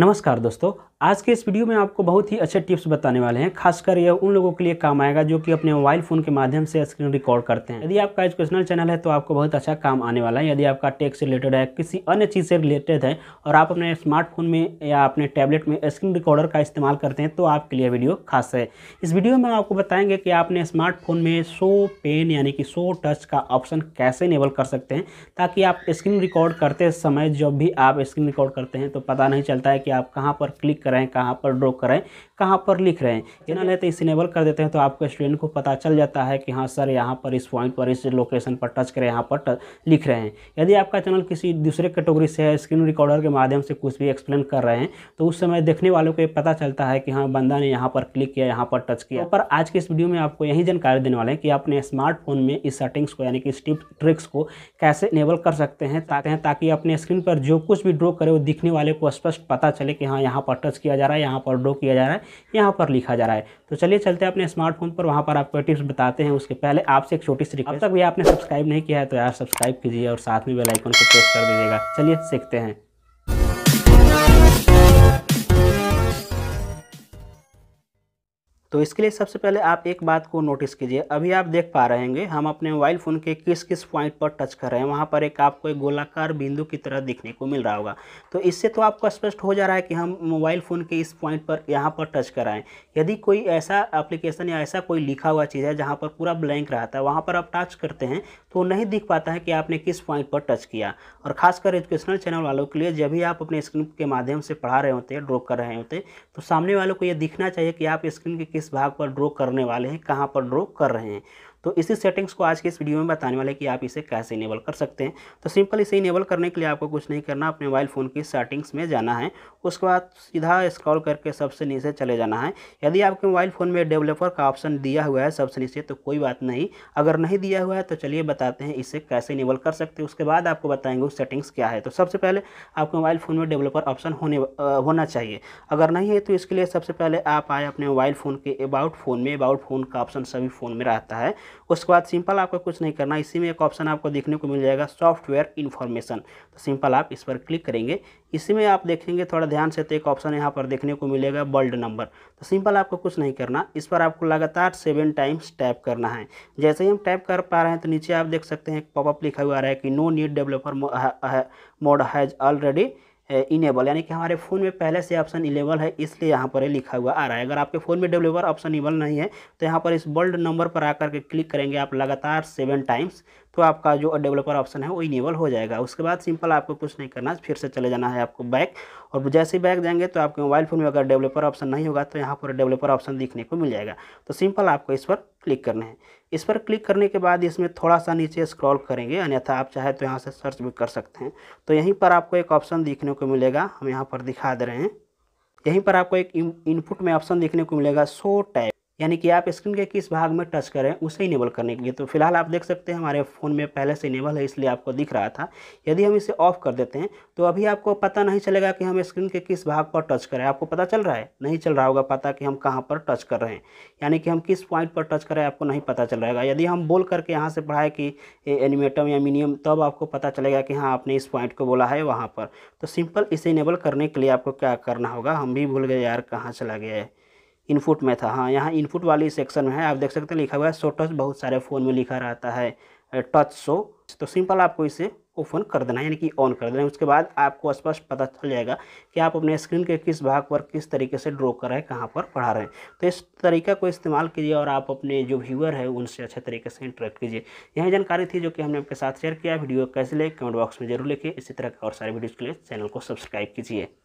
नमस्कार दोस्तों आज के इस वीडियो में आपको बहुत ही अच्छे टिप्स बताने वाले हैं खासकर यह उन लोगों के लिए काम आएगा जो कि अपने मोबाइल फ़ोन के माध्यम से स्क्रीन रिकॉर्ड करते हैं यदि आपका एजुकेशनल चैनल है तो आपको बहुत अच्छा काम आने वाला है यदि आपका टेक से रिलेटेड है किसी अन्य चीज़ से रिलेटेड है और आप अपने स्मार्टफोन में या अपने टैबलेट में स्क्रीन रिकॉर्डर का इस्तेमाल करते हैं तो आपके लिए वीडियो खास है इस वीडियो में आपको बताएंगे कि आपने स्मार्टफोन में शो पेन यानी कि शो टच का ऑप्शन कैसे इनेबल कर सकते हैं ताकि आप स्क्रीन रिकॉर्ड करते समय जब भी आप स्क्रीन रिकॉर्ड करते हैं तो पता नहीं चलता है कि आप कहाँ पर क्लिक करें कहाँ पर ड्रॉ करें कहाँ पर लिख रहे हैं चैनल है तो इस इनेबल कर देते हैं तो आपको स्टूडेंट को पता चल जाता है कि हाँ सर यहाँ पर इस पॉइंट पर इस लोकेशन पर टच करें यहाँ पर लिख रहे हैं यदि आपका चैनल किसी दूसरे कैटेगरी से है स्क्रीन रिकॉर्डर के माध्यम से कुछ भी एक्सप्लेन कर रहे हैं तो उस समय देखने वालों को पता चलता है कि हाँ बंदा ने यहाँ पर क्लिक किया यहाँ पर टच किया पर आज के इस वीडियो में आपको यही जानकारी देने वाले हैं कि अपने स्मार्टफोन में इस सेटिंग्स को यानी कि स्टिप ट्रिक्स को कैसे इनेबल कर सकते हैं ताकि अपने स्क्रीन पर जो कुछ भी ड्रॉ करे वो दिखने वाले को स्पष्ट पता चले कि हाँ यहाँ पर टच किया जा रहा है यहाँ पर ड्रो किया जा रहा है यहाँ पर लिखा जा रहा है तो चलिए चलते हैं अपने स्मार्टफोन पर वहाँ पर आपको टिप्स बताते हैं उसके पहले आपसे एक छोटी सी रिक्वेस्ट अब तक भी आपने सब्सक्राइब नहीं किया है तो यार सब्सक्राइब कीजिए और साथ में बेलाइकन को प्रेस कर दीजिएगा चलिए सीखते हैं तो इसके लिए सबसे पहले आप एक बात को नोटिस कीजिए अभी आप देख पा रहे हैं हम अपने मोबाइल फ़ोन के किस किस पॉइंट पर टच कर रहे हैं वहाँ पर एक आपको एक गोलाकार बिंदु की तरह दिखने को मिल रहा होगा तो इससे तो आपको स्पष्ट हो जा रहा है कि हम मोबाइल फ़ोन के इस पॉइंट पर यहाँ पर टच कराएँ यदि कोई ऐसा एप्लीकेशन या ऐसा कोई लिखा हुआ चीज़ है जहाँ पर पूरा ब्लैंक रहता है वहाँ पर आप टच करते हैं तो नहीं दिख पाता है कि आपने किस पॉइंट पर टच किया और खासकर एजुकेशनल चैनल वालों के लिए जब भी आप अपने स्क्रीन के माध्यम से पढ़ा रहे होते हैं ड्रॉ कर रहे होते हैं तो सामने वालों को ये दिखना चाहिए कि आप स्क्रीन के किस भाग पर ड्रॉ करने वाले हैं कहाँ पर ड्रॉ कर रहे हैं तो इसी सेटिंग्स को आज के इस वीडियो में बताने वाले कि आप इसे कैसे इनेबल कर सकते हैं तो सिंपल इसे इनेबल करने के लिए आपको कुछ नहीं करना अपने मोबाइल फ़ोन की सेटिंग्स में जाना है उसके बाद सीधा स्क्रॉल करके सबसे नीचे चले जाना है यदि आपके मोबाइल फ़ोन में डेवलपर का ऑप्शन दिया हुआ है सबसे नीचे तो कोई बात नहीं अगर नहीं दिया हुआ है तो चलिए बताते हैं इसे कैसे इनेबल कर सकते हैं उसके बाद आपको बताएंगे उस सेटिंग्स क्या है तो सबसे पहले आपके मोबाइल फ़ोन में डेवलपर ऑप्शन होने होना चाहिए अगर नहीं है तो इसके लिए सबसे पहले आप आए अपने मोबाइल फ़ोन के अबाउट फ़ोन में अबाउट फ़ोन का ऑप्शन सभी फ़ोन में रहता है उसके बाद सिंपल आपको कुछ नहीं करना इसी में एक ऑप्शन आपको देखने को मिल जाएगा सॉफ्टवेयर इन्फॉर्मेशन तो सिंपल आप इस पर क्लिक करेंगे इसी में आप देखेंगे थोड़ा ध्यान से तो एक ऑप्शन यहाँ पर देखने को मिलेगा बल्ड नंबर तो सिंपल आपको कुछ नहीं करना इस पर आपको लगातार सेवन टाइम्स टैप करना है जैसे ही हम टैप कर पा रहे हैं तो नीचे आप देख सकते हैं पॉपअप लिखा हुआ आ रहा है कि no need developer mode has already enable यानी कि हमारे फ़ोन में पहले से ऑप्शन इलेबल है इसलिए यहाँ पर लिखा हुआ आ रहा है अगर आपके फ़ोन में डिलीवर ऑप्शन इबल नहीं है तो यहाँ पर इस वर्ल्ड नंबर पर आकर के क्लिक करेंगे आप लगातार सेवन टाइम्स तो आपका जो डेवलपर ऑप्शन है वो इनेबल हो जाएगा उसके बाद सिंपल आपको कुछ नहीं करना फिर से चले जाना है आपको बैक और जैसे ही बैक जाएंगे तो आपके मोबाइल फ़ोन में अगर डेवलपर ऑप्शन नहीं होगा तो यहाँ पर डेवलपर ऑप्शन दिखने को मिल जाएगा तो सिंपल आपको इस पर क्लिक करना है इस पर क्लिक करने के बाद इसमें थोड़ा सा नीचे स्क्रॉल करेंगे अन्यथा आप चाहे तो यहाँ से सर्च भी कर सकते हैं तो यहीं पर आपको एक ऑप्शन दिखने को मिलेगा हम यहाँ पर दिखा दे रहे हैं यहीं पर आपको एक इनपुट में ऑप्शन देखने को मिलेगा शो टाइप यानी कि आप स्क्रीन के किस भाग में टच करें उसे इनेबल करने के लिए तो फिलहाल आप देख सकते हैं हमारे फ़ोन में पहले से इनेबल है इसलिए आपको दिख रहा था यदि हम इसे ऑफ़ कर देते हैं तो अभी आपको पता नहीं चलेगा कि हम स्क्रीन के किस भाग पर टच करें आपको पता चल रहा है नहीं चल रहा होगा पता कि हम कहाँ पर टच कर रहे हैं यानी कि हम किस पॉइंट पर टच करें आपको नहीं पता चल रहेगा यदि हम बोल करके यहाँ से पढ़ाए कि एनिमेटम या मिनियम तब आपको पता चलेगा कि हाँ आपने इस पॉइंट को बोला है वहाँ पर तो सिंपल इसे इनेबल करने के लिए आपको क्या करना होगा हम भी भूल गए यार कहाँ चला गया है इनपुट में था हाँ यहाँ इनपुट वाली सेक्शन में है आप देख सकते हैं लिखा हुआ है सो टच बहुत सारे फ़ोन में लिखा रहता है टच सो तो सिंपल आपको इसे ओपन कर देना है यानी कि ऑन कर देना है उसके बाद आपको स्पष्ट पता चल जाएगा कि आप अपने स्क्रीन के किस भाग पर किस तरीके से ड्रॉ कर रहे हैं कहाँ पर पढ़ा रहे हैं तो इस तरीका को इस्तेमाल कीजिए और आप अपने जो व्यूअर है उनसे अच्छे तरीके से इंटरेक्ट कीजिए यही जानकारी थी जो कि हमने आपके साथ शेयर किया वीडियो कैसे ले कमेंट बॉक्स में जरूर लिखिए इसी तरह के और सारे वीडियोज़ के लिए चैनल को सब्सक्राइब कीजिए